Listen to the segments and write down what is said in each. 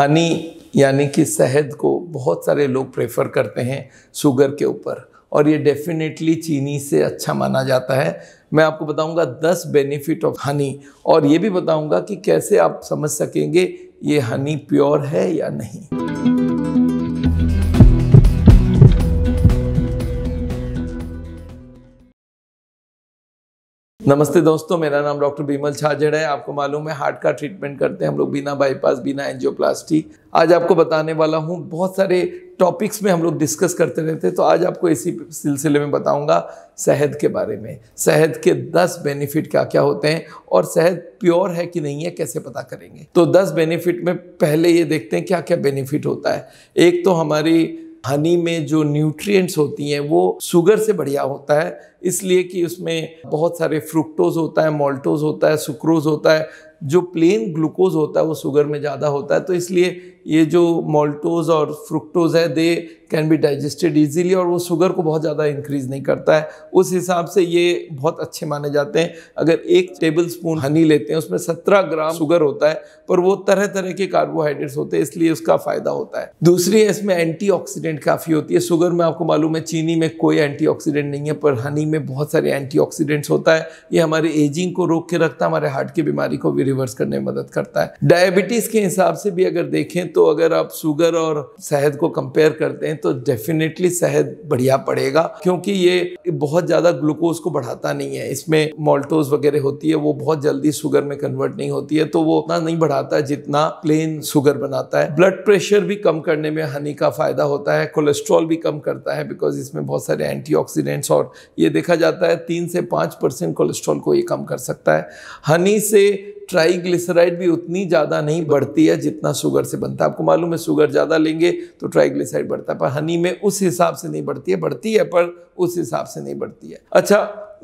हनी यानी कि शहद को बहुत सारे लोग प्रेफर करते हैं शुगर के ऊपर और ये डेफिनेटली चीनी से अच्छा माना जाता है मैं आपको बताऊंगा दस बेनिफिट ऑफ हनी और ये भी बताऊंगा कि कैसे आप समझ सकेंगे ये हनी प्योर है या नहीं नमस्ते दोस्तों मेरा नाम डॉक्टर बीमल छाजड़ है आपको मालूम है हार्ट का ट्रीटमेंट करते हैं हम लोग बिना बाईपास बिना एंजियोप्लास्टी आज आपको बताने वाला हूँ बहुत सारे टॉपिक्स में हम लोग डिस्कस करते रहते हैं तो आज आपको इसी सिलसिले में बताऊंगा शहद के बारे में शहद के 10 बेनिफिट क्या क्या होते हैं और शहद प्योर है कि नहीं है कैसे पता करेंगे तो 10 बेनिफिट में पहले ये देखते हैं क्या क्या बेनिफिट होता है एक तो हमारी हनी में जो न्यूट्रिएंट्स होती हैं वो शुगर से बढ़िया होता है इसलिए कि उसमें बहुत सारे फ्रुक्टोज होता है मोल्टोज होता है सुक्रोज होता है जो प्लेन ग्लूकोज होता है वो शुगर में ज़्यादा होता है तो इसलिए ये जो मोल्टोज और फ्रुक्टोज है they can be digested easily और वो शुगर को बहुत ज़्यादा इंक्रीज नहीं करता है उस हिसाब से ये बहुत अच्छे माने जाते हैं अगर एक टेबल स्पून हनी लेते हैं उसमें सत्रह ग्राम शुगर होता है पर वो तरह तरह के कार्बोहाइड्रेट्स होते हैं इसलिए उसका फ़ायदा होता है दूसरी इसमें एंटी काफ़ी होती है शुगर में आपको मालूम है चीनी में कोई एंटी नहीं है पर हनी में बहुत सारे एंटी होता है ये हमारे एजिंग को रोक के रखता है हमारे हार्ट की बीमारी को भी रिवर्स करने में मदद करता है डायबिटीज़ के हिसाब से भी अगर देखें तो अगर आप शुगर और शहद को कंपेयर करते हैं तो डेफिनेटली शहद बढ़िया पड़ेगा क्योंकि ये बहुत ज़्यादा ग्लूकोज को बढ़ाता नहीं है इसमें मोल्टोज वगैरह होती है वो बहुत जल्दी शुगर में कन्वर्ट नहीं होती है तो वो उतना नहीं बढ़ाता जितना प्लेन शुगर बनाता है ब्लड प्रेशर भी कम करने में हनी का फायदा होता है कोलेस्ट्रॉल भी कम करता है बिकॉज इसमें बहुत सारे एंटी और ये देखा जाता है तीन से पाँच परसेंट कोलेस्ट्रॉल को ये कम कर सकता है हनी से ट्राइग्लिसराइड भी उतनी ज़्यादा नहीं बढ़ती है जितना शुगर से बनता है आपको मालूम है शुगर ज़्यादा लेंगे तो ट्राइग्लिसराइड बढ़ता है पर हनी में उस हिसाब से नहीं बढ़ती है बढ़ती है पर उस हिसाब से नहीं बढ़ती है अच्छा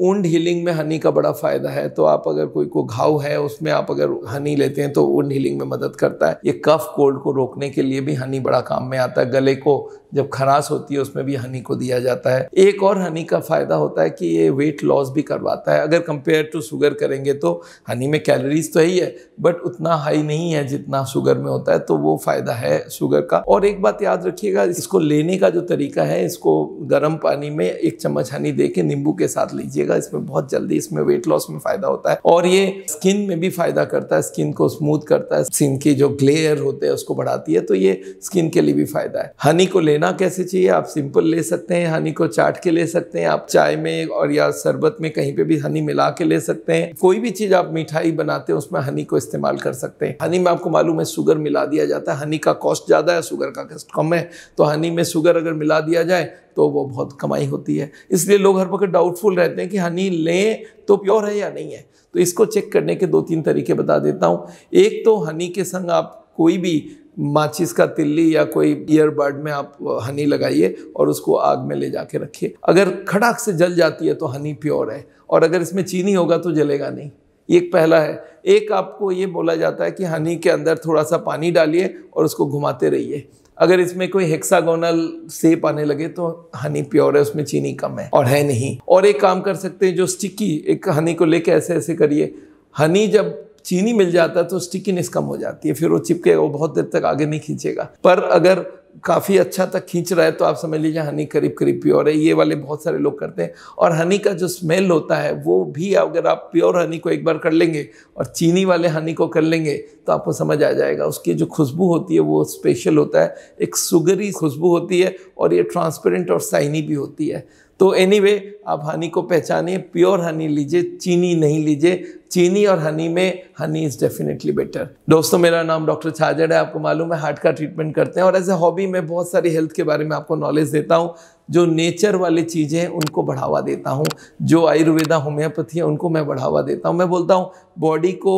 ऊंड हीलिंग में हनी का बड़ा फ़ायदा है तो आप अगर कोई को घाव है उसमें आप अगर हनी लेते हैं तो ऊंड हीलिंग में मदद करता है ये कफ कोल्ड को रोकने के लिए भी हनी बड़ा काम में आता है गले को जब खरास होती है उसमें भी हनी को दिया जाता है एक और हनी का फ़ायदा होता है कि ये वेट लॉस भी करवाता है अगर कंपेयर टू शुगर करेंगे तो हनी में कैलोरीज तो ही है बट उतना हाई नहीं है जितना शुगर में होता है तो वो फ़ायदा है शुगर का और एक बात याद रखिएगा इसको लेने का जो तरीका है इसको गर्म पानी में एक चम्मच हनी दे के नींबू के साथ लीजिएगा इसमें बहुत जल्दी इसमें वेट लॉस में फ़ायदा होता है और ये स्किन में भी फ़ायदा करता है स्किन को स्मूथ करता है स्किन की जो ग्लेयर होते हैं उसको बढ़ाती है तो ये स्किन के लिए भी फ़ायदा है हनी को लेना लेना कैसे चाहिए आप सिंपल ले सकते हैं हनी को चाट के ले सकते हैं आप चाय में और या शरबत में कहीं पे भी हनी मिला के ले सकते हैं कोई भी चीज़ आप मिठाई बनाते हैं उसमें हनी को इस्तेमाल कर सकते हैं हनी में आपको मालूम है शुगर मिला दिया जाता है हनी का कॉस्ट ज़्यादा है शुगर का कॉस्ट कम है तो हनी में शुगर अगर मिला दिया जाए तो वो बहुत कमाई होती है इसलिए लोग हर वक्त डाउटफुल रहते हैं कि हनी लें तो प्योर है या नहीं है तो इसको चेक करने के दो तीन तरीके बता देता हूँ एक तो हनी के संग आप कोई भी माचिस का तिल्ली या कोई ईयरबड में आप हनी लगाइए और उसको आग में ले जाके रखिए अगर खड़ाक से जल जाती है तो हनी प्योर है और अगर इसमें चीनी होगा तो जलेगा नहीं ये पहला है एक आपको ये बोला जाता है कि हनी के अंदर थोड़ा सा पानी डालिए और उसको घुमाते रहिए अगर इसमें कोई हेक्सागोनल सेप आने लगे तो हनी प्योर है उसमें चीनी कम है और है नहीं और एक काम कर सकते हैं जो स्टिकी एक हनी को लेके ऐसे ऐसे करिए हनी जब चीनी मिल जाता है तो स्टिकीनेस कम हो जाती है फिर वो चिपकेगा वो बहुत देर तक आगे नहीं खींचेगा पर अगर काफ़ी अच्छा तक खींच रहा है तो आप समझ लीजिए हनी करीब करीब प्योर है ये वाले बहुत सारे लोग करते हैं और हनी का जो स्मेल होता है वो भी अगर आप प्योर हनी को एक बार कर लेंगे और चीनी वाले हनी को कर लेंगे तो आपको समझ आ जाएगा उसकी जो खुशबू होती है वो स्पेशल होता है एक सुगरी खुशबू होती है और ये ट्रांसपेरेंट और साइनी भी होती है तो एनी anyway, आप हनी को पहचानिए प्योर हनी लीजिए चीनी नहीं लीजिए चीनी और हनी में हनी इज़ डेफिनेटली बेटर दोस्तों मेरा नाम डॉक्टर छाजड़ है आपको मालूम है हार्ट का ट्रीटमेंट करते हैं और एज ए हॉबी ही मैं बहुत सारी हेल्थ के बारे में आपको नॉलेज देता हूँ जो नेचर वाली चीज़ें हैं उनको बढ़ावा देता हूँ जो आयुर्वेदा होम्योपैथी है उनको मैं बढ़ावा देता हूँ मैं बोलता हूँ बॉडी को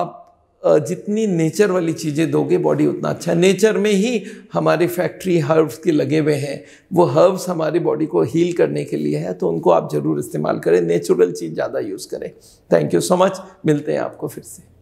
आप जितनी नेचर वाली चीज़ें दोगे बॉडी उतना अच्छा नेचर में ही हमारे फैक्ट्री हर्ब्स के लगे हुए हैं वो हर्ब्स हमारी बॉडी को हील करने के लिए है तो उनको आप ज़रूर इस्तेमाल करें नेचुरल चीज़ ज़्यादा यूज़ करें थैंक यू सो मच मिलते हैं आपको फिर से